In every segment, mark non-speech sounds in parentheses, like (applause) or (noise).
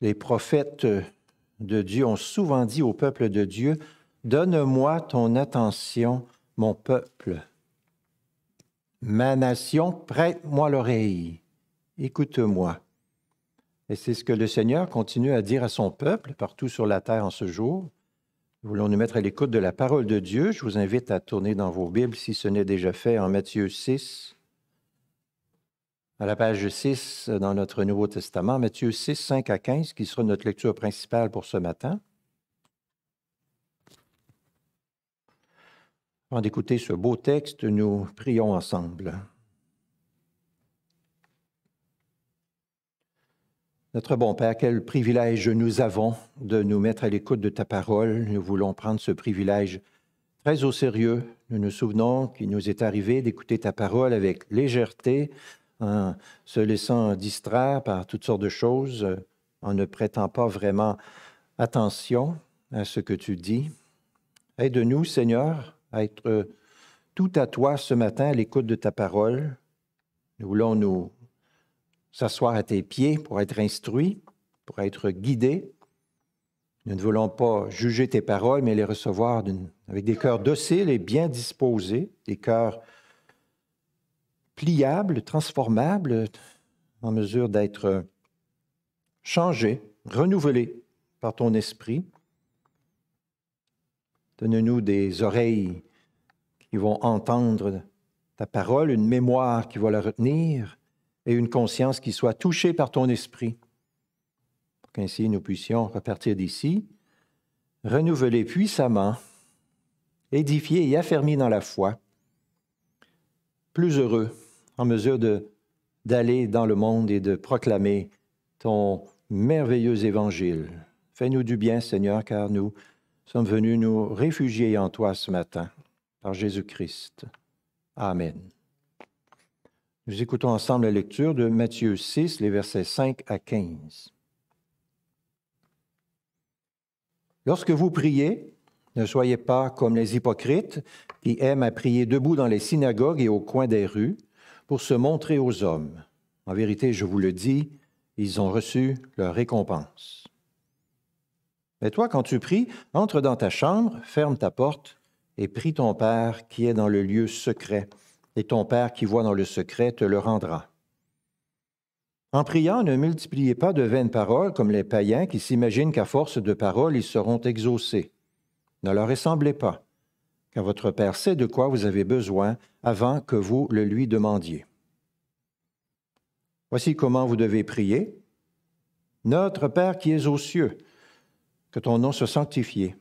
les prophètes de Dieu ont souvent dit au peuple de Dieu, Donne-moi ton attention, mon peuple. Ma nation, prête-moi l'oreille, écoute-moi. Et c'est ce que le Seigneur continue à dire à son peuple partout sur la terre en ce jour. voulons nous mettre à l'écoute de la parole de Dieu. Je vous invite à tourner dans vos Bibles, si ce n'est déjà fait, en Matthieu 6, à la page 6 euh, dans notre Nouveau Testament, Matthieu 6, 5 à 15, qui sera notre lecture principale pour ce matin. Avant d'écouter ce beau texte, nous prions ensemble. Notre bon Père, quel privilège nous avons de nous mettre à l'écoute de ta parole. Nous voulons prendre ce privilège très au sérieux. Nous nous souvenons qu'il nous est arrivé d'écouter ta parole avec légèreté, en se laissant distraire par toutes sortes de choses, euh, en ne prêtant pas vraiment attention à ce que tu dis. Aide-nous, Seigneur, à être euh, tout à toi ce matin à l'écoute de ta parole. Nous voulons nous s'asseoir à tes pieds pour être instruits, pour être guidés. Nous ne voulons pas juger tes paroles, mais les recevoir avec des cœurs dociles et bien disposés, des cœurs pliable, transformable, en mesure d'être euh, changé, renouvelé par ton esprit. Donne-nous des oreilles qui vont entendre ta parole, une mémoire qui va la retenir et une conscience qui soit touchée par ton esprit, pour qu'ainsi nous puissions, repartir d'ici, renouveler puissamment, édifiés et affermis dans la foi, plus heureux en mesure d'aller dans le monde et de proclamer ton merveilleux évangile. Fais-nous du bien, Seigneur, car nous sommes venus nous réfugier en toi ce matin, par Jésus-Christ. Amen. Nous écoutons ensemble la lecture de Matthieu 6, les versets 5 à 15. Lorsque vous priez, ne soyez pas comme les hypocrites qui aiment à prier debout dans les synagogues et au coin des rues pour se montrer aux hommes. En vérité, je vous le dis, ils ont reçu leur récompense. Mais toi, quand tu pries, entre dans ta chambre, ferme ta porte et prie ton Père qui est dans le lieu secret, et ton Père qui voit dans le secret te le rendra. En priant, ne multipliez pas de vaines paroles comme les païens qui s'imaginent qu'à force de paroles, ils seront exaucés. Ne leur ressemblez pas car votre Père sait de quoi vous avez besoin avant que vous le lui demandiez. Voici comment vous devez prier. Notre Père qui es aux cieux, que ton nom soit sanctifié,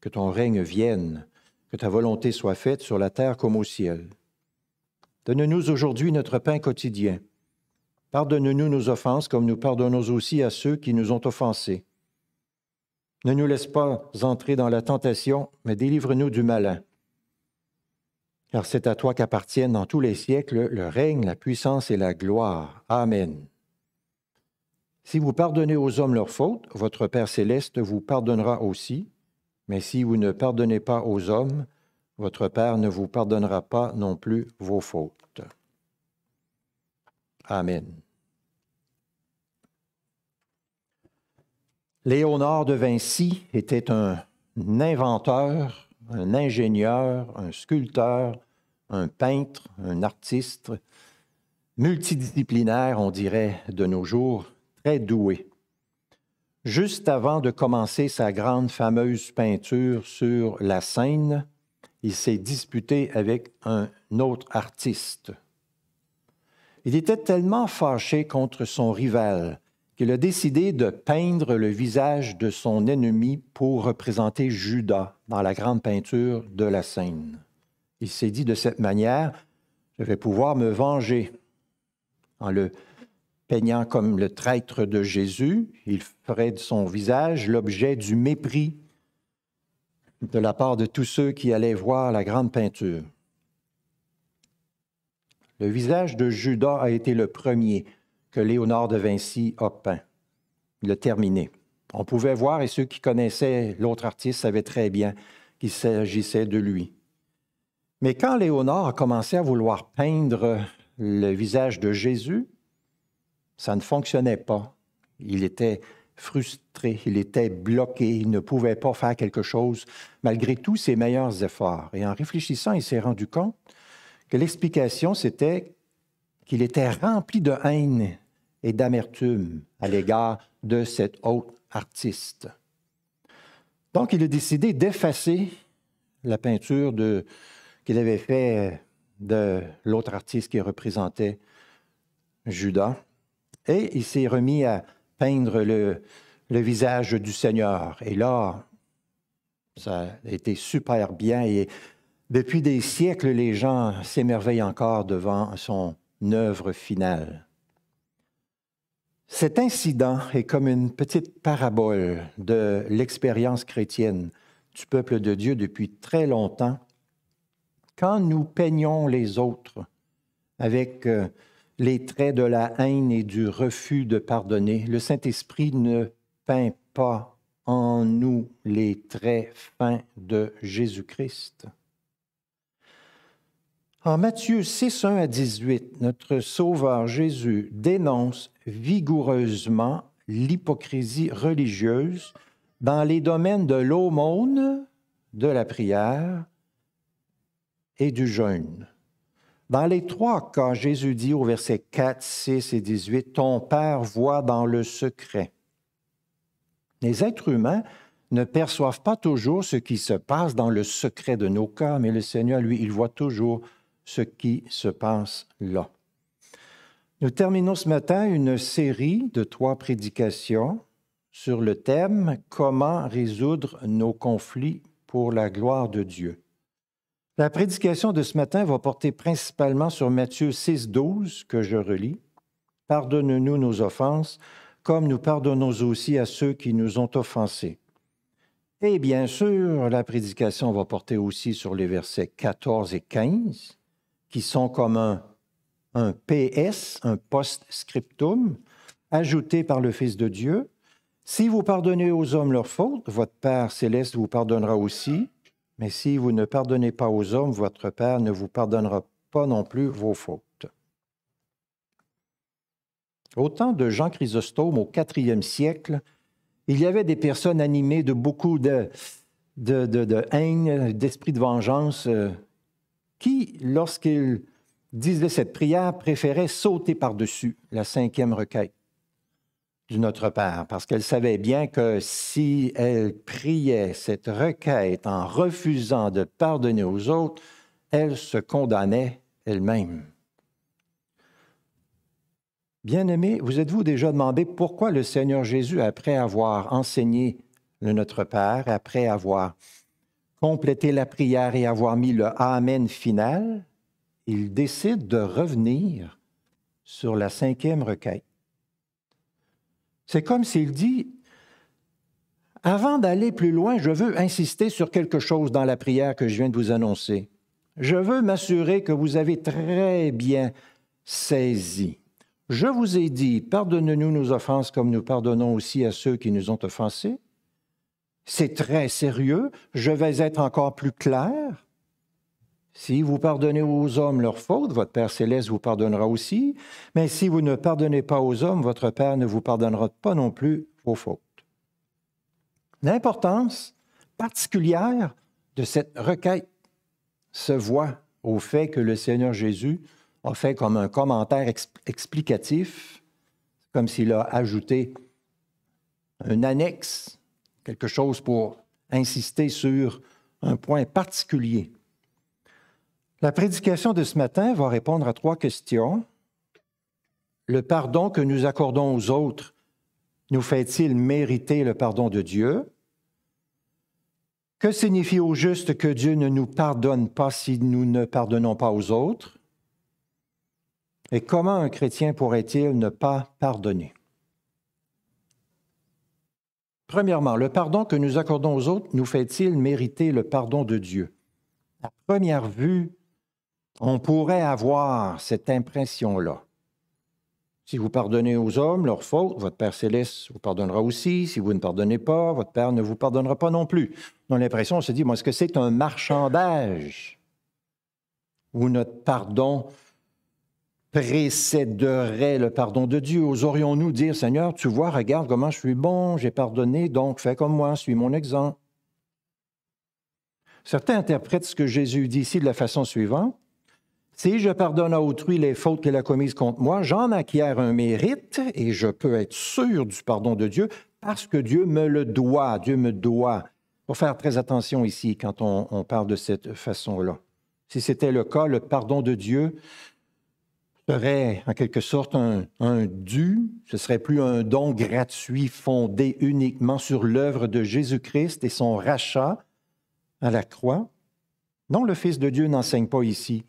que ton règne vienne, que ta volonté soit faite sur la terre comme au ciel. Donne-nous aujourd'hui notre pain quotidien. Pardonne-nous nos offenses comme nous pardonnons aussi à ceux qui nous ont offensés ne nous laisse pas entrer dans la tentation, mais délivre-nous du malin. Car c'est à toi qu'appartiennent dans tous les siècles le règne, la puissance et la gloire. Amen. Si vous pardonnez aux hommes leurs fautes, votre Père céleste vous pardonnera aussi, mais si vous ne pardonnez pas aux hommes, votre Père ne vous pardonnera pas non plus vos fautes. Amen. Léonard de Vinci était un inventeur, un ingénieur, un sculpteur, un peintre, un artiste, multidisciplinaire, on dirait, de nos jours, très doué. Juste avant de commencer sa grande fameuse peinture sur la Seine, il s'est disputé avec un autre artiste. Il était tellement fâché contre son rival qu'il a décidé de peindre le visage de son ennemi pour représenter Judas dans la grande peinture de la scène. Il s'est dit de cette manière, je vais pouvoir me venger. En le peignant comme le traître de Jésus, il ferait de son visage l'objet du mépris de la part de tous ceux qui allaient voir la grande peinture. Le visage de Judas a été le premier que Léonard de Vinci a peint. Il l'a terminé. On pouvait voir, et ceux qui connaissaient l'autre artiste savaient très bien qu'il s'agissait de lui. Mais quand Léonard a commencé à vouloir peindre le visage de Jésus, ça ne fonctionnait pas. Il était frustré, il était bloqué, il ne pouvait pas faire quelque chose malgré tous ses meilleurs efforts. Et en réfléchissant, il s'est rendu compte que l'explication, c'était qu'il était rempli de haine et d'amertume à l'égard de cet autre artiste. Donc, il a décidé d'effacer la peinture qu'il avait faite euh, de l'autre artiste qui représentait Judas. Et il s'est remis à peindre le, le, visage du Seigneur. Et là, ça a été super bien. Et depuis des siècles, les gens s'émerveillent encore devant son œuvre finale. Cet incident est comme une petite parabole de l'expérience chrétienne du peuple de Dieu depuis très longtemps. Quand nous peignons les autres avec euh, les traits de la haine et du refus de pardonner, le Saint-Esprit ne peint pas en nous les traits fins de Jésus-Christ. En Matthieu 6, 1 à 18, notre Sauveur Jésus dénonce vigoureusement l'hypocrisie religieuse dans les domaines de l'aumône, de la prière et du jeûne. Dans les trois cas, Jésus dit au verset 4, 6 et 18, Ton Père voit dans le secret. Les êtres humains ne perçoivent pas toujours ce qui se passe dans le secret de nos cœurs, mais le Seigneur, lui, il voit toujours ce qui se passe là. Nous terminons ce matin une série de trois prédications sur le thème Comment résoudre nos conflits pour la gloire de Dieu. La prédication de ce matin va porter principalement sur Matthieu 6, 12 que je relis. Pardonne-nous nos offenses, comme nous pardonnons aussi à ceux qui nous ont offensés. Et bien sûr, la prédication va porter aussi sur les versets 14 et 15 qui sont comme un, PS, un post-scriptum, ajouté par le Fils de Dieu. Si vous pardonnez aux hommes leurs fautes, votre Père céleste vous pardonnera aussi. Mais si vous ne pardonnez pas aux hommes, votre Père ne vous pardonnera pas non plus vos fautes. Au temps de Jean Chrysostome, au IVe siècle, il y avait des personnes animées de beaucoup de haine, d'esprit de vengeance euh, qui, lorsqu'ils disait cette prière, préférait sauter par-dessus la cinquième requête du Notre Père, parce qu'elle savait bien que si elle priait cette requête en refusant de pardonner aux autres, elle se condamnait elle-même. Bien-aimés, vous êtes-vous déjà demandé pourquoi le Seigneur Jésus, après avoir enseigné le Notre Père, après avoir compléter la prière et avoir mis le Amen final, il décide de revenir sur la cinquième requête. C'est comme s'il dit, avant d'aller plus loin, je veux insister sur quelque chose dans la prière que je viens de vous annoncer. Je veux m'assurer que vous avez très bien saisi. Je vous ai dit, pardonnez-nous nos offenses comme nous pardonnons aussi à ceux qui nous ont offensés, c'est très sérieux, je vais être encore plus clair. Si vous pardonnez aux hommes leurs fautes, votre Père céleste vous pardonnera aussi, mais si vous ne pardonnez pas aux hommes, votre Père ne vous pardonnera pas non plus vos fautes. L'importance particulière de cette requête se voit au fait que le Seigneur Jésus a fait comme un commentaire explicatif, comme s'il a ajouté un annexe quelque chose pour insister sur un point particulier. La prédication de ce matin va répondre à trois questions. Le pardon que nous accordons aux autres nous fait-il mériter le pardon de Dieu? Que signifie au juste que Dieu ne nous pardonne pas si nous ne pardonnons pas aux autres? Et comment un chrétien pourrait-il ne pas pardonner? Premièrement, le pardon que nous accordons aux autres nous fait-il mériter le pardon de Dieu? À première vue, on pourrait avoir cette impression-là. Si vous pardonnez aux hommes leurs fautes, votre Père céleste vous pardonnera aussi. Si vous ne pardonnez pas, votre Père ne vous pardonnera pas non plus. On l'impression, on se dit, bon, est-ce que c'est un marchandage où notre pardon précéderait le pardon de Dieu. Oserions-nous dire, Seigneur, tu vois, regarde comment je suis bon, j'ai pardonné, donc fais comme moi, suis mon exemple. Certains interprètent ce que Jésus dit ici de la façon suivante. Si je pardonne à autrui les fautes qu'il a commises contre moi, j'en acquiers un mérite et je peux être sûr du pardon de Dieu parce que Dieu me le doit, Dieu me doit. Il faut faire très attention ici quand on, on parle de cette façon-là. Si c'était le cas, le pardon de Dieu serait en quelque sorte un, dû, ce serait plus un don gratuit fondé uniquement sur l'œuvre de Jésus-Christ et son rachat à la croix. Non, le Fils de Dieu n'enseigne pas ici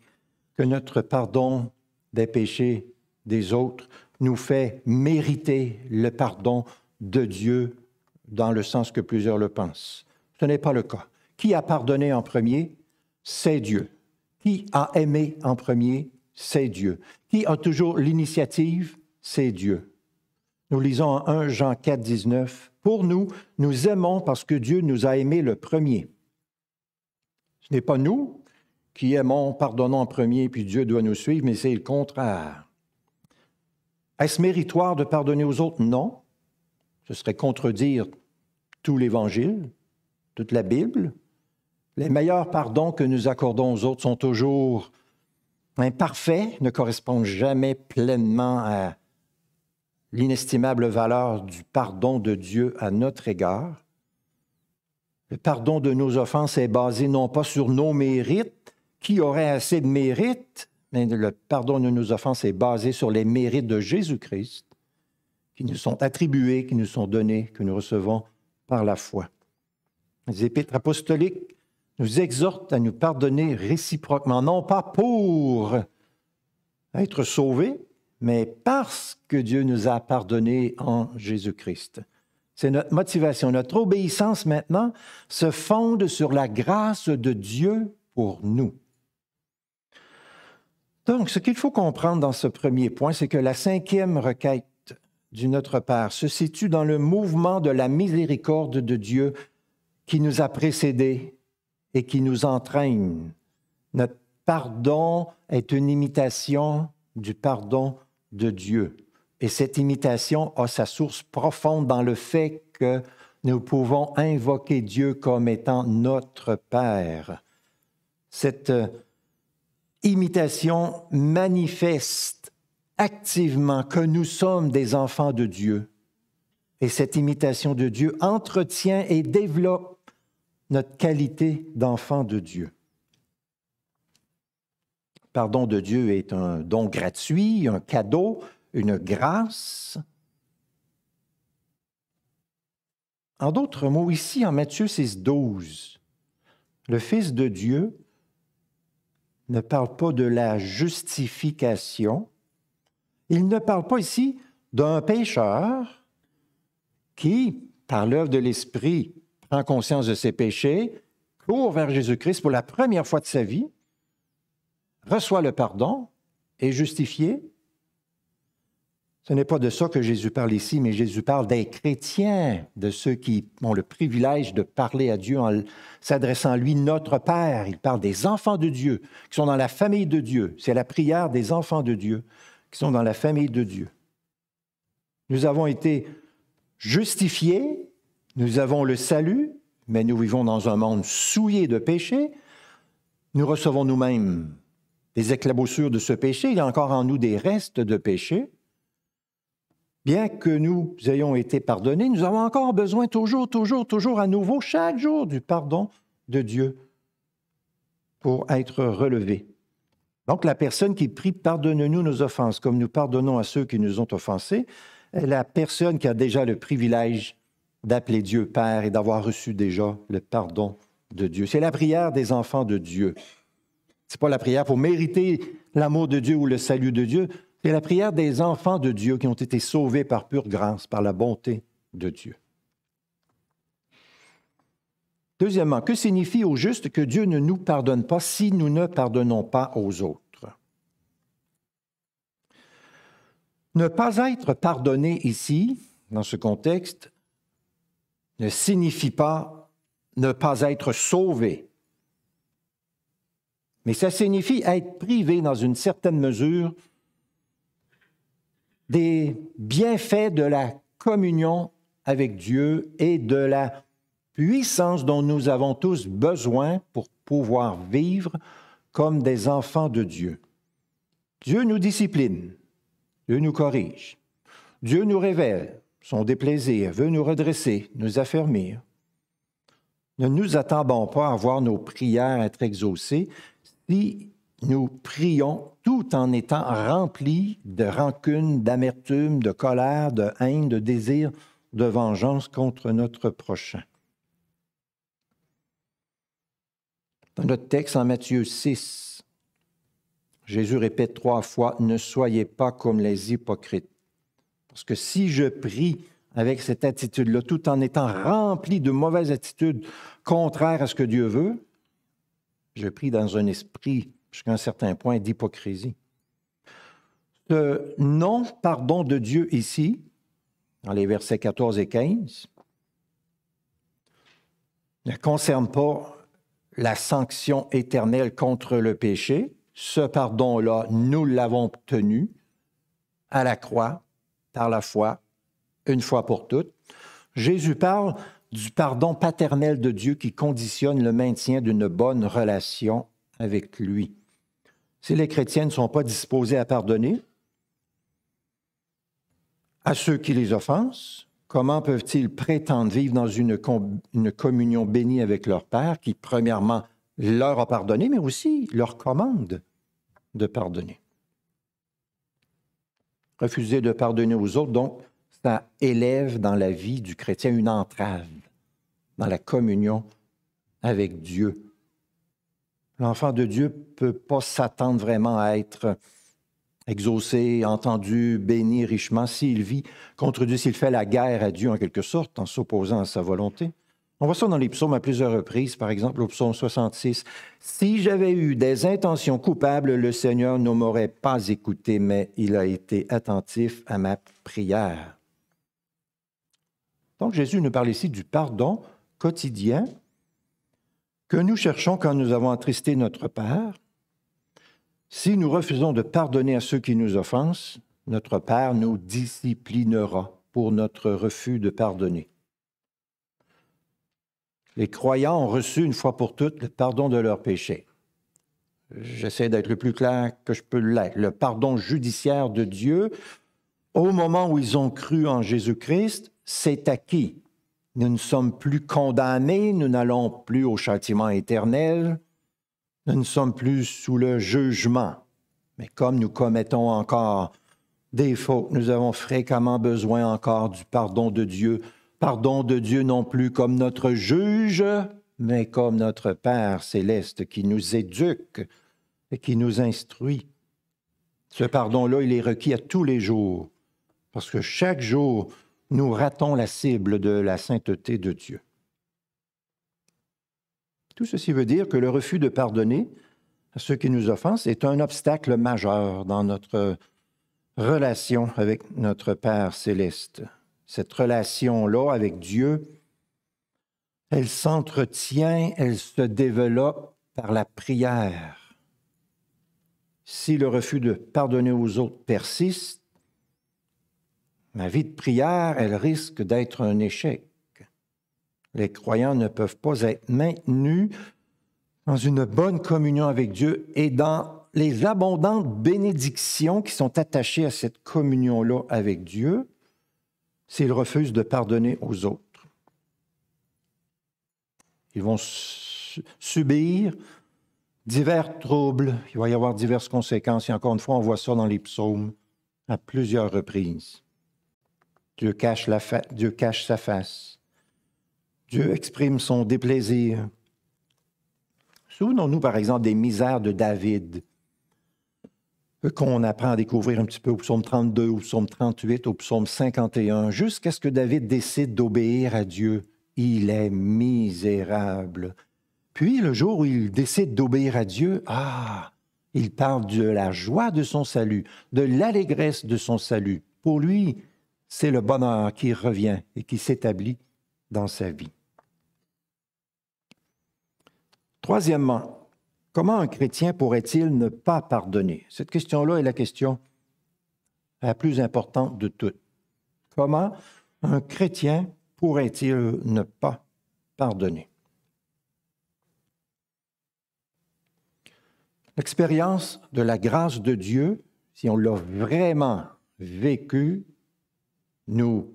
que notre pardon des péchés des autres nous fait mériter le pardon de Dieu dans le sens que plusieurs le pensent. Ce n'est pas le cas. Qui a pardonné en premier C'est Dieu. Qui a aimé en premier C'est Dieu a toujours l'initiative? C'est Dieu. Nous lisons en 1 Jean 4, 19. Pour nous, nous aimons parce que Dieu nous a aimés le premier. Ce n'est pas nous qui aimons, pardonnons en premier, puis Dieu doit nous suivre, mais c'est le contraire. Est-ce méritoire de pardonner aux autres? Non. Ce serait contredire tout l'Évangile, toute la Bible. Les meilleurs pardons que nous accordons aux autres sont toujours un parfait ne correspond jamais pleinement à l'inestimable valeur du pardon de Dieu à notre égard. Le pardon de nos offenses est basé non pas sur nos mérites, qui auraient assez de mérites, mais le pardon de nos offenses est basé sur les mérites de Jésus-Christ qui nous sont attribués, qui nous sont donnés, que nous recevons par la foi. Les épîtres apostoliques nous exhorte à nous pardonner réciproquement, non pas pour être sauvés, mais parce que Dieu nous a pardonnés en Jésus-Christ. C'est notre motivation. Notre obéissance maintenant se fonde sur la grâce de Dieu pour nous. Donc, ce qu'il faut comprendre dans ce premier point, c'est que la cinquième requête du Notre Père se situe dans le mouvement de la miséricorde de Dieu qui nous a précédés et qui nous entraîne. Notre pardon est une imitation du pardon de Dieu. Et cette imitation a sa source profonde dans le fait que nous pouvons invoquer Dieu comme étant notre Père. Cette euh, imitation manifeste activement que nous sommes des enfants de Dieu. Et cette imitation de Dieu entretient et développe notre qualité d'enfant de Dieu. Pardon de Dieu est un don gratuit, un cadeau, une grâce. En d'autres mots, ici en Matthieu 6, 12, le Fils de Dieu ne parle pas de la justification. Il ne parle pas ici d'un pécheur qui, par l'œuvre de l'Esprit, prend conscience de ses péchés, court vers Jésus-Christ pour la première fois de sa vie, reçoit le pardon, est justifié. Ce n'est pas de ça que Jésus parle ici, mais Jésus parle des chrétiens, de ceux qui ont le privilège de parler à Dieu en s'adressant à lui, notre Père. Il parle des enfants de Dieu, qui sont dans la famille de Dieu. C'est la prière des enfants de Dieu, qui sont dans la famille de Dieu. Nous avons été justifiés nous avons le salut, mais nous vivons dans un monde souillé de péché. Nous recevons nous-mêmes des éclaboussures de ce péché. Il y a encore en nous des restes de péché. Bien que nous ayons été pardonnés, nous avons encore besoin toujours, toujours, toujours à nouveau, chaque jour, du pardon de Dieu pour être relevés. Donc la personne qui prie pardonne-nous nos offenses, comme nous pardonnons à ceux qui nous ont offensés, la personne qui a déjà le privilège d'appeler Dieu Père et d'avoir reçu déjà le pardon de Dieu. C'est la prière des enfants de Dieu. C'est pas la prière pour mériter l'amour de Dieu ou le salut de Dieu, c'est la prière des enfants de Dieu qui ont été sauvés par pure grâce, par la bonté de Dieu. Deuxièmement, que signifie au juste que Dieu ne nous pardonne pas si nous ne pardonnons pas aux autres? Ne pas être pardonné ici, dans ce contexte, ne signifie pas ne pas être sauvé. Mais ça signifie être privé dans une certaine mesure des bienfaits de la communion avec Dieu et de la puissance dont nous avons tous besoin pour pouvoir vivre comme des enfants de Dieu. Dieu nous discipline, Dieu nous corrige, Dieu nous révèle, son déplaisir veut nous redresser, nous affermir. Ne nous attendons pas à voir nos prières être exaucées si nous prions tout en étant remplis de rancune, d'amertume, de colère, de haine, de désir de vengeance contre notre prochain. Dans notre texte en Matthieu 6, Jésus répète trois fois, Ne soyez pas comme les hypocrites. Parce que si je prie avec cette attitude-là, tout en étant rempli de mauvaises attitudes contraires à ce que Dieu veut, je prie dans un esprit, jusqu'à un certain point, d'hypocrisie. Ce non-pardon de Dieu ici, dans les versets 14 et 15, ne concerne pas la sanction éternelle contre le péché. Ce pardon-là, nous l'avons obtenu à la croix par la foi, une fois pour toutes. Jésus parle du pardon paternel de Dieu qui conditionne le maintien d'une bonne relation avec lui. Si les chrétiens ne sont pas disposés à pardonner à ceux qui les offensent, comment peuvent-ils prétendre vivre dans une, communion bénie avec leur Père qui, premièrement, leur a pardonné, mais aussi leur commande de pardonner? refuser de pardonner aux autres. Donc, ça élève dans la vie du chrétien une entrave dans la communion avec Dieu. L'enfant de Dieu ne peut pas s'attendre vraiment à être exaucé, entendu, béni richement s'il vit contre Dieu, s'il fait la guerre à Dieu en quelque sorte, en s'opposant à sa volonté. On voit ça dans les psaumes à plusieurs reprises, par exemple au psaume 66. Si j'avais eu des intentions coupables, le Seigneur ne m'aurait pas écouté, mais il a été attentif à ma prière. Donc Jésus nous parle ici du pardon quotidien que nous cherchons quand nous avons attristé notre Père. Si nous refusons de pardonner à ceux qui nous offensent, notre Père nous disciplinera pour notre refus de pardonner les croyants ont reçu une fois pour toutes le pardon de leurs péchés. J'essaie d'être le plus clair que je peux l'être. Le pardon judiciaire de Dieu, au moment où ils ont cru en Jésus-Christ, c'est acquis. Nous ne sommes plus condamnés, nous n'allons plus au châtiment éternel, nous ne sommes plus sous le jugement. Mais comme nous commettons encore des fautes, nous avons fréquemment besoin encore du pardon de Dieu pardon de Dieu non plus comme notre juge, mais comme notre Père céleste qui nous éduque et qui nous instruit. Ce pardon-là, il est requis à tous les jours, parce que chaque jour, nous ratons la cible de la sainteté de Dieu. Tout ceci veut dire que le refus de pardonner à ceux qui nous offensent est un obstacle majeur dans notre relation avec notre Père céleste cette relation-là avec Dieu, elle s'entretient, elle se développe par la prière. Si le refus de pardonner aux autres persiste, ma vie de prière, elle risque d'être un échec. Les croyants ne peuvent pas être maintenus dans une bonne communion avec Dieu et dans les abondantes bénédictions qui sont attachées à cette communion-là avec Dieu, s'ils refusent de pardonner aux autres. Ils vont subir divers troubles, il va y avoir diverses conséquences, et encore une fois, on voit ça dans les psaumes à plusieurs reprises. Dieu cache, la Dieu cache sa face. Dieu exprime son déplaisir. Souvenons-nous par exemple des misères de David euh, qu'on apprend à découvrir un petit peu au psaume 32, au psaume 38, au psaume 51, jusqu'à ce que David décide d'obéir à Dieu. Il est misérable. Puis le jour où il décide d'obéir à Dieu, ah, il parle de la joie de son salut, de l'allégresse de son salut. Pour lui, c'est le bonheur qui revient et qui s'établit dans sa vie. Troisièmement, Comment un chrétien pourrait-il ne pas pardonner? Cette question-là est la question la plus importante de toutes. Comment un chrétien pourrait-il ne pas pardonner? L'expérience de la grâce de Dieu, si on l'a vraiment vécue, nous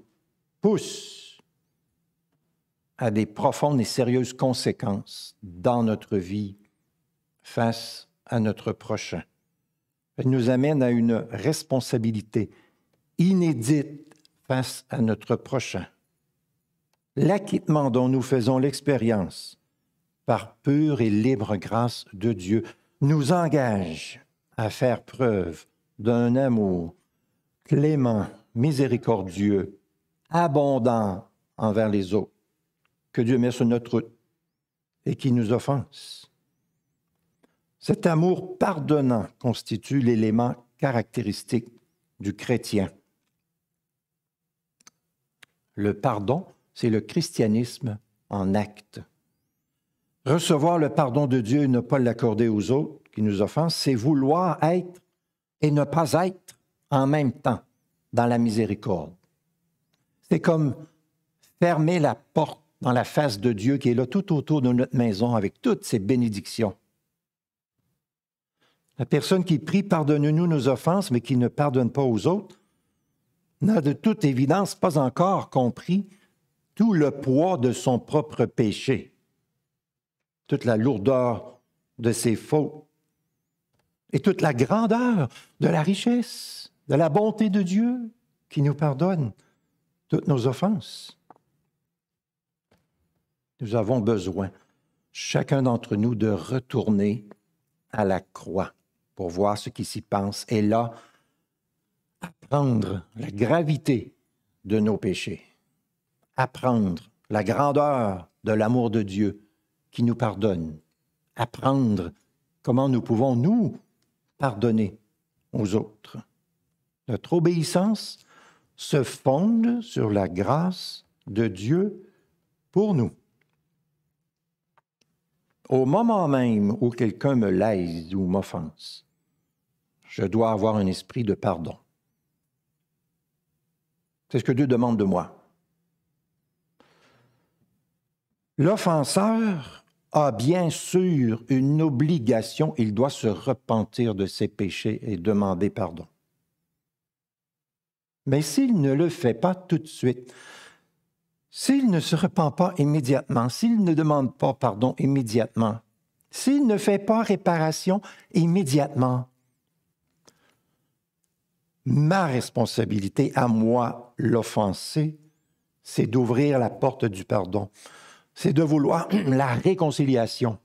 pousse à des profondes et sérieuses conséquences dans notre vie face à notre prochain. Elle nous amène à une responsabilité inédite face à notre prochain. L'acquittement dont nous faisons l'expérience, par pure et libre grâce de Dieu, nous engage à faire preuve d'un amour clément, miséricordieux, abondant envers les autres, que Dieu met sur notre route et qui nous offense. Cet amour pardonnant constitue l'élément caractéristique du chrétien. Le pardon, c'est le christianisme en acte. Recevoir le pardon de Dieu et ne pas l'accorder aux autres qui nous offensent, c'est vouloir être et ne pas être en même temps dans la miséricorde. C'est comme fermer la porte dans la face de Dieu qui est là tout autour de notre maison avec toutes ses bénédictions la personne qui prie, pardonne-nous nos offenses, mais qui ne pardonne pas aux autres, n'a de toute évidence pas encore compris tout le poids de son propre péché, toute la lourdeur de ses fautes et toute la grandeur de la richesse, de la bonté de Dieu qui nous pardonne toutes nos offenses. Nous avons besoin, chacun d'entre nous, de retourner à la croix pour voir ce qui s'y pense et là, apprendre la gravité de nos péchés, apprendre la grandeur de l'amour de Dieu qui nous pardonne, apprendre comment nous pouvons nous pardonner aux autres. Notre obéissance se fonde sur la grâce de Dieu pour nous. Au moment même où quelqu'un me lèse ou m'offense, je dois avoir un esprit de pardon. C'est ce que Dieu demande de moi. L'offenseur a bien sûr une obligation, il doit se repentir de ses péchés et demander pardon. Mais s'il ne le fait pas tout de suite, s'il ne se repent pas immédiatement, s'il ne demande pas pardon immédiatement, s'il ne fait pas réparation immédiatement, ma responsabilité à moi, l'offensé, c'est d'ouvrir la porte du pardon. C'est de vouloir (clears throat) la réconciliation.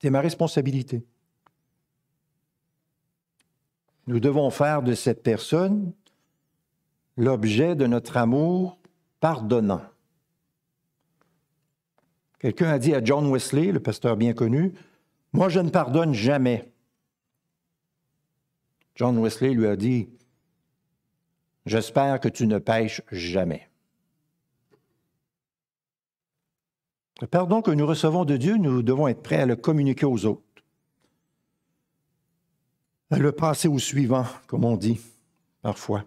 C'est ma responsabilité. Nous devons faire de cette personne l'objet de notre amour pardonnant. Quelqu'un a dit à John Wesley, le pasteur bien connu, Moi je ne pardonne jamais. John Wesley lui a dit J'espère que tu ne pêches jamais. Le pardon que nous recevons de Dieu, nous devons être prêts à le communiquer aux autres, à le passer au suivant, comme on dit parfois.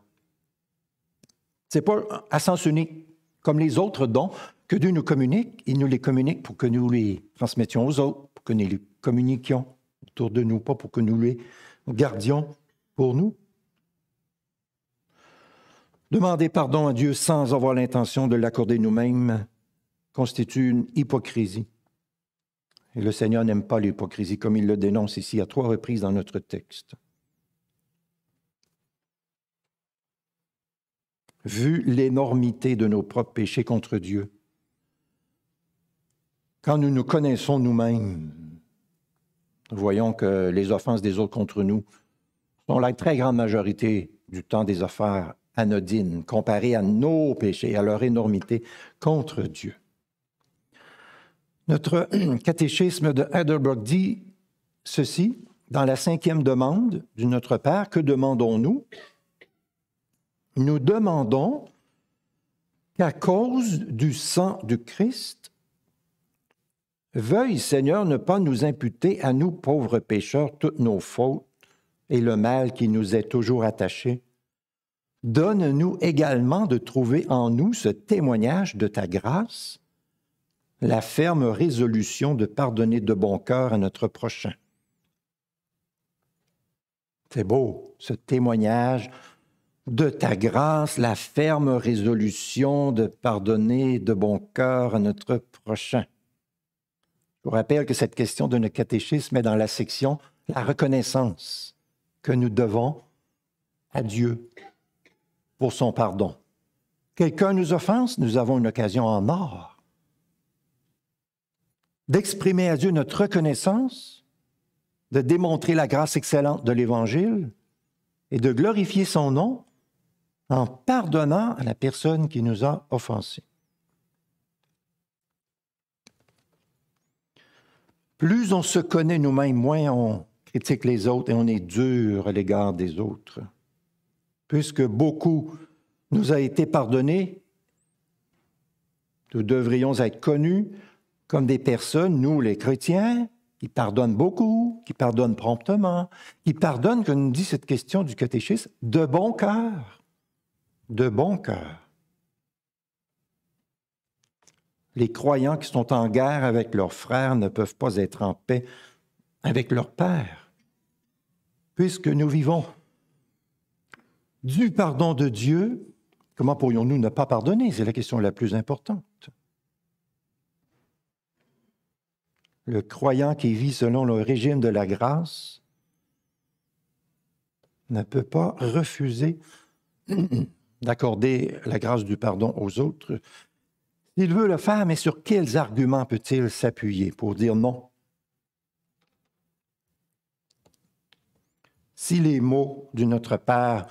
Ce n'est pas à comme les autres dons que Dieu nous communique, il nous les communique pour que nous les transmettions aux autres, pour que nous les communiquions autour de nous, pas pour que nous les gardions pour nous. Demander pardon à Dieu sans avoir l'intention de l'accorder nous-mêmes constitue une hypocrisie. Et le Seigneur n'aime pas l'hypocrisie, comme il le dénonce ici à trois reprises dans notre texte. Vu l'énormité de nos propres péchés contre Dieu, quand nous nous connaissons nous-mêmes, voyons que les offenses des autres contre nous dont la très grande majorité du temps des affaires anodines comparées à nos péchés, à leur énormité contre Dieu. Notre (clears throat) catéchisme de Heidelberg dit ceci dans la cinquième demande de Notre Père. Que demandons-nous Nous demandons qu'à cause du sang du Christ, veuille Seigneur ne pas nous imputer à nous pauvres pécheurs toutes nos fautes et le mal qui nous est toujours attaché. Donne-nous également de trouver en nous ce témoignage de ta grâce, la ferme résolution de pardonner de bon cœur à notre prochain. C'est beau, ce témoignage de ta grâce, la ferme résolution de pardonner de bon cœur à notre prochain. Je vous rappelle que cette question de notre catéchisme est dans la section La reconnaissance que nous devons à Dieu pour son pardon. Quelqu'un nous offense, nous avons une occasion en or d'exprimer à Dieu notre reconnaissance, de démontrer la grâce excellente de l'Évangile et de glorifier son nom en pardonnant à la personne qui nous a offensés. Plus on se connaît nous-mêmes, moins on les autres et on est dur à l'égard des autres. Puisque beaucoup nous a été pardonné, nous devrions être connus comme des personnes, nous les chrétiens, qui pardonnent beaucoup, qui pardonnent promptement, qui pardonnent, comme nous dit cette question du catéchisme, de bon cœur. De bon cœur. Les croyants qui sont en guerre avec leurs frères ne peuvent pas être en paix avec leur Père puisque nous vivons du pardon de Dieu, comment pourrions-nous ne pas pardonner C'est la question la plus importante. Le croyant qui vit selon le régime de la grâce ne peut pas refuser (clears throat) d'accorder la grâce du pardon aux autres. Il veut le faire, mais sur quels arguments peut-il s'appuyer pour dire non, si les mots de notre Père,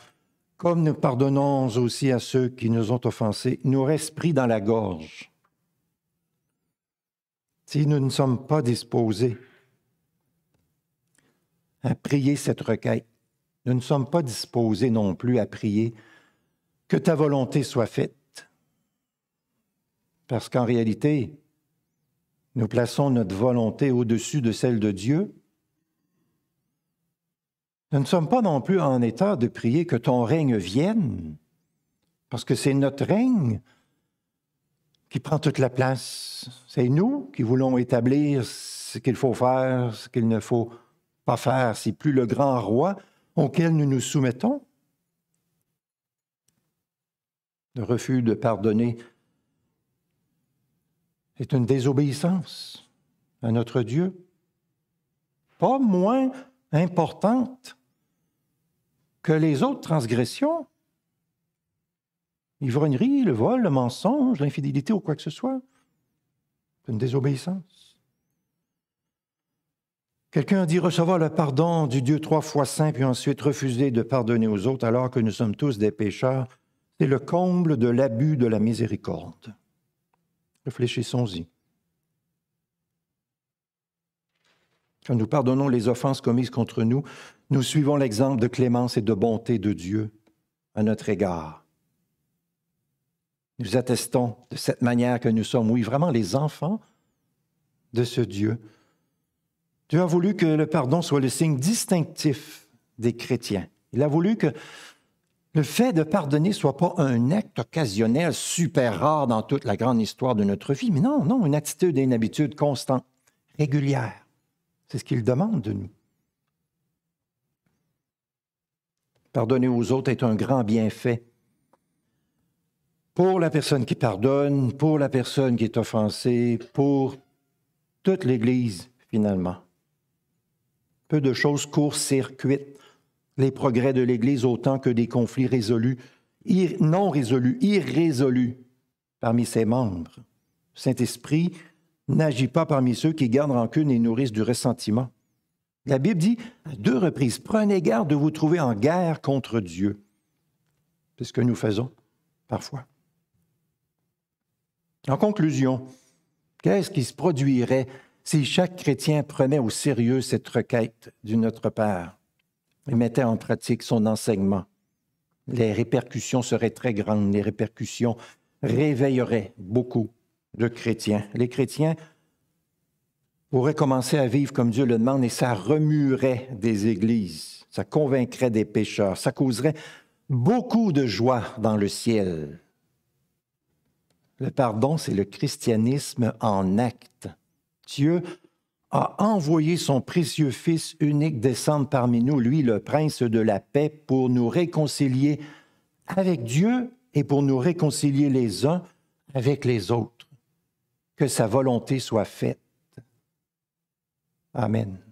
comme nous pardonnons aussi à ceux qui nous ont offensés, nous restent pris dans la gorge, si nous ne sommes pas disposés à prier cette requête, nous ne sommes pas disposés non plus à prier que ta volonté soit faite. Parce qu'en réalité, nous plaçons notre volonté au-dessus de celle de Dieu nous ne sommes pas non plus en état de prier que ton règne vienne, parce que c'est notre règne qui prend toute la place. C'est nous qui voulons établir ce qu'il faut faire, ce qu'il ne faut pas faire. C'est plus le grand roi auquel nous nous soumettons. Le refus de pardonner est une désobéissance à notre Dieu, pas moins importante que les autres transgressions, l'ivrognerie, le vol, le mensonge, l'infidélité ou quoi que ce soit, une désobéissance. Quelqu'un dit recevoir le pardon du Dieu trois fois saint, puis ensuite refuser de pardonner aux autres alors que nous sommes tous des pécheurs, c'est le comble de l'abus de la miséricorde. Réfléchissons-y. Quand nous pardonnons les offenses commises contre nous, nous suivons l'exemple de clémence et de bonté de Dieu à notre égard. Nous attestons de cette manière que nous sommes, oui, vraiment les enfants de ce Dieu. Dieu a voulu que le pardon soit le signe distinctif des chrétiens. Il a voulu que le fait de pardonner soit pas un acte occasionnel super rare dans toute la grande histoire de notre vie, mais non, non, une attitude et une habitude constante, régulière. C'est ce qu'il demande de nous. Pardonner aux autres est un grand bienfait. Pour la personne qui pardonne, pour la personne qui est offensée, pour toute l'Église, finalement. Peu de choses court-circuitent les progrès de l'Église autant que des conflits résolus, non résolus, irrésolus parmi ses membres. Saint-Esprit n'agit pas parmi ceux qui gardent rancune et nourrissent du ressentiment. La Bible dit à deux reprises, prenez garde de vous trouver en guerre contre Dieu. C'est ce que nous faisons parfois. En conclusion, qu'est-ce qui se produirait si chaque chrétien prenait au sérieux cette requête du Notre Père et mettait en pratique son enseignement? Les répercussions seraient très grandes, les répercussions réveilleraient beaucoup de chrétiens. Les chrétiens pourrait commencer à vivre comme Dieu le demande et ça remuerait des églises, ça convaincrait des pécheurs, ça causerait beaucoup de joie dans le ciel. Le pardon, c'est le christianisme en acte. Dieu a envoyé son précieux Fils unique descendre parmi nous, lui le prince de la paix, pour nous réconcilier avec Dieu et pour nous réconcilier les uns avec les autres. Que sa volonté soit faite. Amen.